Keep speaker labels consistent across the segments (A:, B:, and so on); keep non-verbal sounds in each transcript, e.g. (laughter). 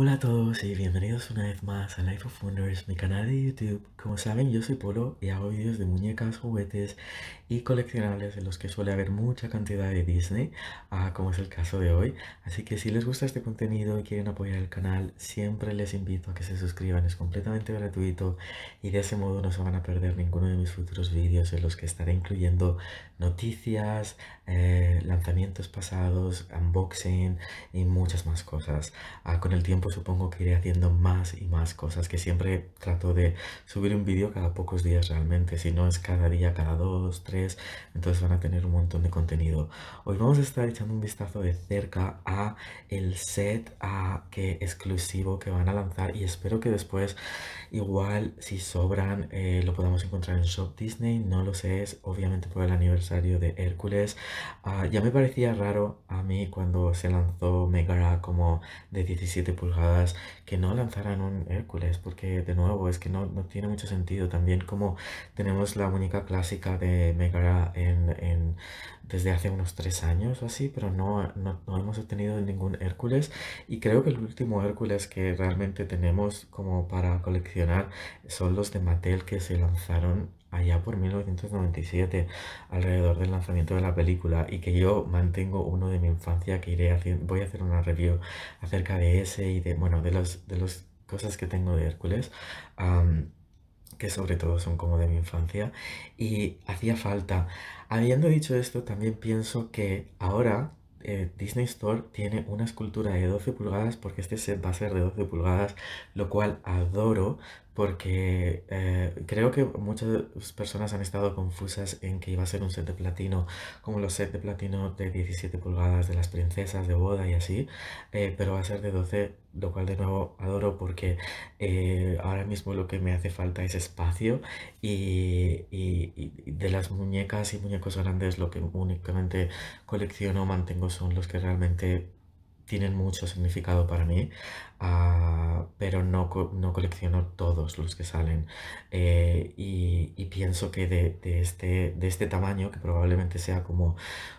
A: Hola a todos y bienvenidos una vez más a Life of Wonders, mi canal de YouTube. Como saben, yo soy Polo y hago vídeos de muñecas, juguetes y coleccionables en los que suele haber mucha cantidad de Disney, ah, como es el caso de hoy. Así que si les gusta este contenido y quieren apoyar el canal, siempre les invito a que se suscriban, es completamente gratuito y de ese modo no se van a perder ninguno de mis futuros vídeos en los que estaré incluyendo noticias, eh, lanzamientos pasados, unboxing y muchas más cosas. Ah, con el tiempo pues supongo que iré haciendo más y más cosas, que siempre trato de subir un vídeo cada pocos días realmente, si no es cada día, cada dos, tres, entonces van a tener un montón de contenido. Hoy vamos a estar echando un vistazo de cerca a el set a que exclusivo que van a lanzar y espero que después igual si sobran eh, lo podamos encontrar en Shop Disney, no lo sé, es obviamente por el aniversario de Hércules. Ah, ya me parecía raro a mí cuando se lanzó Megara como de 17 pulgadas que no lanzaran un Hércules, porque de nuevo es que no, tiene mucho sentido. También como tenemos la muñeca clásica de Megara en, desde hace unos tres años o así, pero no, no, no hemos obtenido ningún Hércules. Y creo que el último Hércules que realmente tenemos como para coleccionar son los de Mattel que se lanzaron allá por 1997, alrededor del lanzamiento de la película, y que yo mantengo uno de mi infancia que iré voy a hacer una review acerca de ese y de, bueno, de las de los cosas que tengo de Hércules. que sobre todo son como de mi infancia, y hacía falta. Habiendo dicho esto, también pienso que ahora eh, Disney Store tiene una escultura de 12 pulgadas, porque este set va a ser de 12 pulgadas, lo cual adoro, porque eh, creo que muchas personas han estado confusas en que iba a ser un set de platino, como los sets de platino de 17 pulgadas de las princesas de boda y así, eh, pero va a ser de 12, lo cual de nuevo adoro porque eh, ahora mismo lo que me hace falta es espacio y, y, de las muñecas y muñecos grandes lo que únicamente colecciono mantengo son los que realmente tienen mucho significado para mí, ah, pero no, colecciono todos los que salen. Eh, y, pienso que de, este, de este tamaño, que probablemente sea como,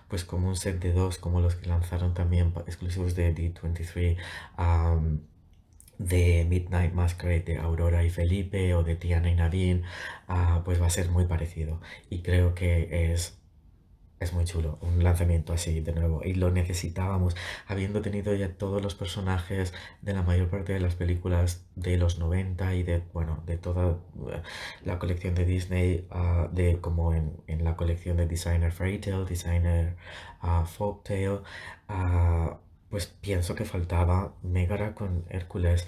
A: pues como un set de dos, como los que lanzaron también exclusivos de D23, de Midnight Masquerade de Aurora y Felipe o de Tiana y Nadine, ah, pues va a ser muy parecido. Y creo que es es muy chulo, un lanzamiento así de nuevo. Y lo necesitábamos, habiendo tenido ya todos los personajes de la mayor parte de las películas de los 90 y de, bueno, de toda eh, la colección de Disney, ah, de, como en, la colección de Designer Fairy Tale, Designer uh, Folk Tale, ah, pues pienso que faltaba Megara con Hércules.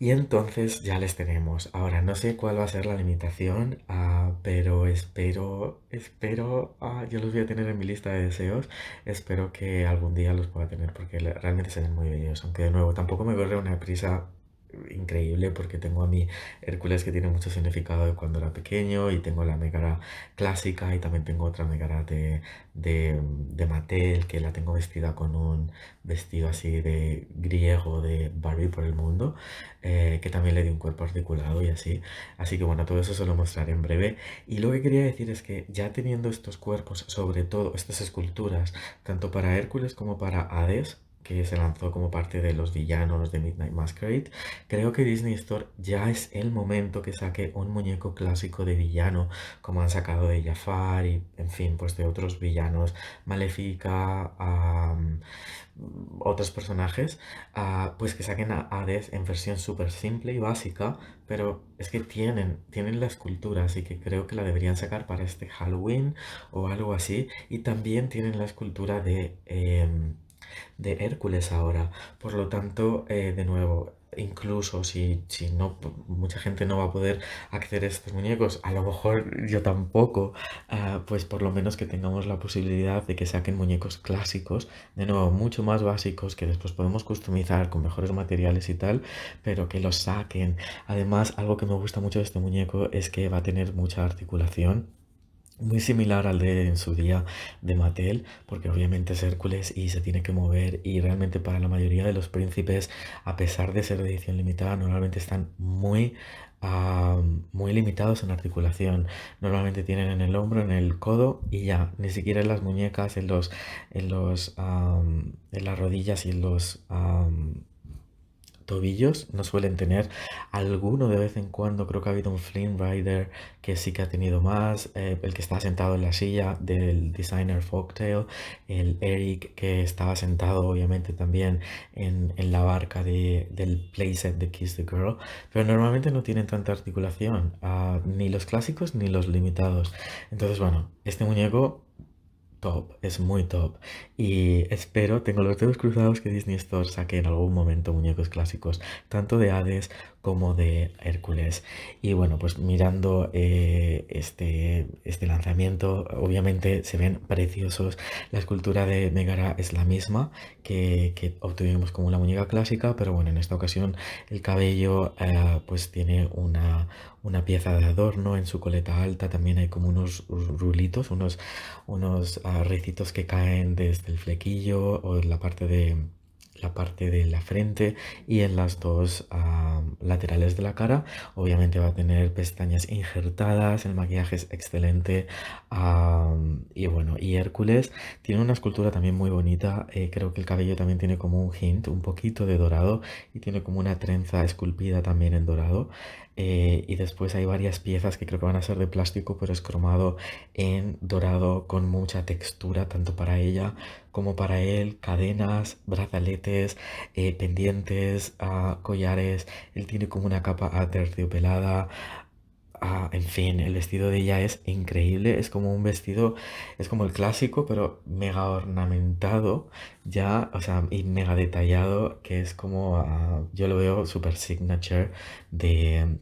A: Y entonces ya les tenemos. Ahora no sé cuál va a ser la limitación, ah, pero espero, espero, ah, yo los voy a tener en mi lista de deseos. Espero que algún día los pueda tener porque realmente se ven muy bellos. Aunque de nuevo tampoco me corre una prisa increíble porque tengo a mi Hércules que tiene mucho significado de cuando era pequeño y tengo la Megara clásica y también tengo otra Megara de, de, de Mattel que la tengo vestida con un vestido así de griego de Barbie por el mundo eh, que también le dio un cuerpo articulado y así así que bueno todo eso se lo mostraré en breve y lo que quería decir es que ya teniendo estos cuerpos sobre todo estas esculturas tanto para Hércules como para Hades que se lanzó como parte de los villanos de Midnight Masquerade, creo que Disney Store ya es el momento que saque un muñeco clásico de villano, como han sacado de Jafar y, en fin, pues de otros villanos, Malefica, otros personajes, ah, pues que saquen a Hades en versión súper simple y básica, pero es que tienen, tienen la escultura, así que creo que la deberían sacar para este Halloween o algo así, y también tienen la escultura de... Em, de Hércules ahora. Por lo tanto, eh, de nuevo, incluso si, no, mucha gente no va a poder acceder a estos muñecos, a lo mejor yo tampoco, ah, pues por lo menos que tengamos la posibilidad de que saquen muñecos clásicos, de nuevo, mucho más básicos, que después podemos customizar con mejores materiales y tal, pero que los saquen. Además, algo que me gusta mucho de este muñeco es que va a tener mucha articulación muy similar al de en su día de Mattel, porque obviamente es Hércules y se tiene que mover y realmente para la mayoría de los príncipes, a pesar de ser de edición limitada, normalmente están muy, muy limitados en articulación. Normalmente tienen en el hombro, en el codo y ya, ni siquiera en las muñecas, en, los, en, los, en las rodillas y en los tobillos no suelen tener. Alguno de vez en cuando, creo que ha habido un Flynn Rider que sí que ha tenido más, eh, el que está sentado en la silla del designer Fogtail, el Eric que estaba sentado obviamente también en, la barca del playset de Kiss the Girl, pero normalmente no tienen tanta articulación, ah, ni los clásicos ni los limitados. Entonces bueno, este muñeco top, es muy top. Y espero, tengo los dedos cruzados que Disney Store saque en algún momento muñecos clásicos, tanto de Hades como de Hércules. Y bueno, pues mirando eh, este, este lanzamiento, obviamente se ven preciosos. La escultura de Megara es la misma que, obtuvimos como la muñeca clásica, pero bueno, en esta ocasión el cabello eh, pues tiene una, una pieza de adorno, en su coleta alta también hay como unos rulitos, unos, unos ah, que caen desde el flequillo o la parte de la parte de la frente y en las dos ah, laterales de la cara. Obviamente va a tener pestañas injertadas, el maquillaje es excelente y bueno, y Hércules tiene una escultura también muy bonita, eh, creo que el cabello también tiene como un hint, un poquito de dorado y tiene como una trenza esculpida también en dorado. Eh, y después hay varias piezas que creo que van a ser de plástico pero es cromado en dorado con mucha textura tanto para ella como para él cadenas, brazaletes, eh, pendientes, ah, collares. Él tiene como una capa aterciopelada. Ah, en fin, el vestido de ella es increíble. Es como un vestido, es como el clásico, pero mega ornamentado ya, o sea, y mega detallado, que es como, ah, yo lo veo super signature de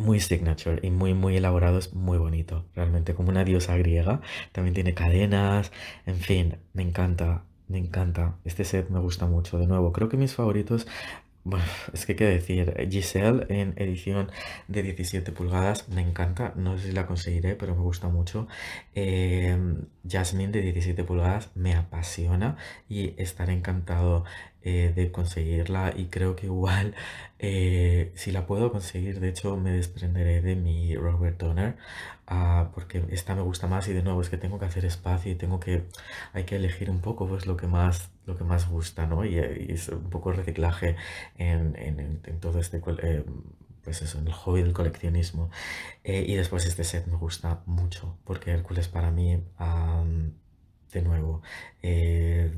A: muy signature y muy, muy elaborado, es muy bonito, realmente como una diosa griega. También tiene cadenas, en fin, me encanta, me encanta. Este set me gusta mucho, de nuevo, creo que mis favoritos bueno, (laughs) es que qué decir, Giselle en edición de 17 pulgadas, me encanta, no sé si la conseguiré, pero me gusta mucho. Eh, Jasmine de 17 pulgadas me apasiona y estaré encantado eh, de conseguirla y creo que igual (laughs) eh, si la puedo conseguir, de hecho me desprenderé de mi Robert Donner ah, porque esta me gusta más y de nuevo es que tengo que hacer espacio y tengo que, hay que elegir un poco pues lo que más, lo que más gusta, ¿no? Y, eh, es un poco reciclaje en, en, en todo este... pues eso, en el hobby del coleccionismo. y después este set me gusta mucho, porque Hércules para mí de nuevo. Eh,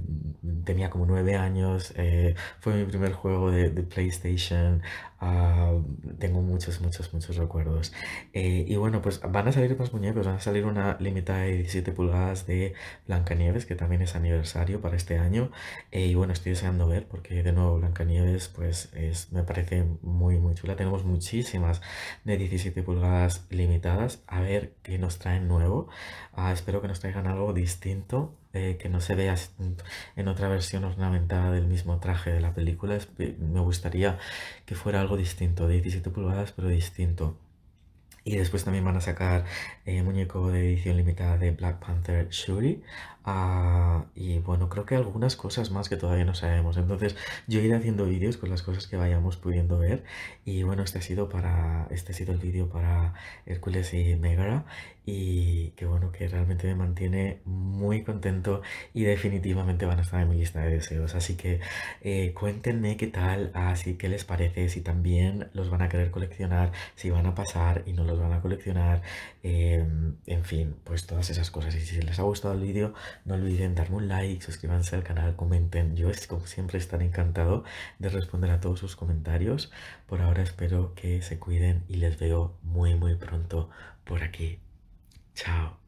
A: tenía como nueve años, eh, fue mi primer juego de, PlayStation, ah, tengo muchos, muchos, muchos recuerdos. Eh, y bueno, pues van a salir más muñecos, van a salir una limitada de 17 pulgadas de Blancanieves, que también es aniversario para este año. y bueno, estoy deseando ver, porque de nuevo Blancanieves, pues es, me parece muy, muy chula. Tenemos muchísimas de 17 pulgadas limitadas, a ver qué nos traen nuevo. Ah, espero que nos traigan algo distinto eh, que no se vea en otra versión ornamentada del mismo traje de la película. Eh, me gustaría que fuera algo distinto, de 17 pulgadas, pero distinto. Y después también van a sacar eh, muñeco de edición limitada de Black Panther Shuri. Ah, y bueno, creo que algunas cosas más que todavía no sabemos. Entonces yo iré haciendo vídeos con las cosas que vayamos pudiendo ver. Y bueno, este ha sido, para, este ha sido el vídeo para Hércules y Megara. Y que bueno, que realmente me mantiene muy contento y definitivamente van a estar en mi lista de deseos. Así que eh, cuéntenme qué tal, así qué les parece, si también los van a querer coleccionar, si van a pasar y no los van a coleccionar, em, en fin, pues todas esas cosas. Y si les ha gustado el vídeo, no olviden darme un like, suscríbanse al canal, comenten. Yo, como siempre, estaré encantado de responder a todos sus comentarios. Por ahora espero que se cuiden y les veo muy, muy pronto por aquí. Chao.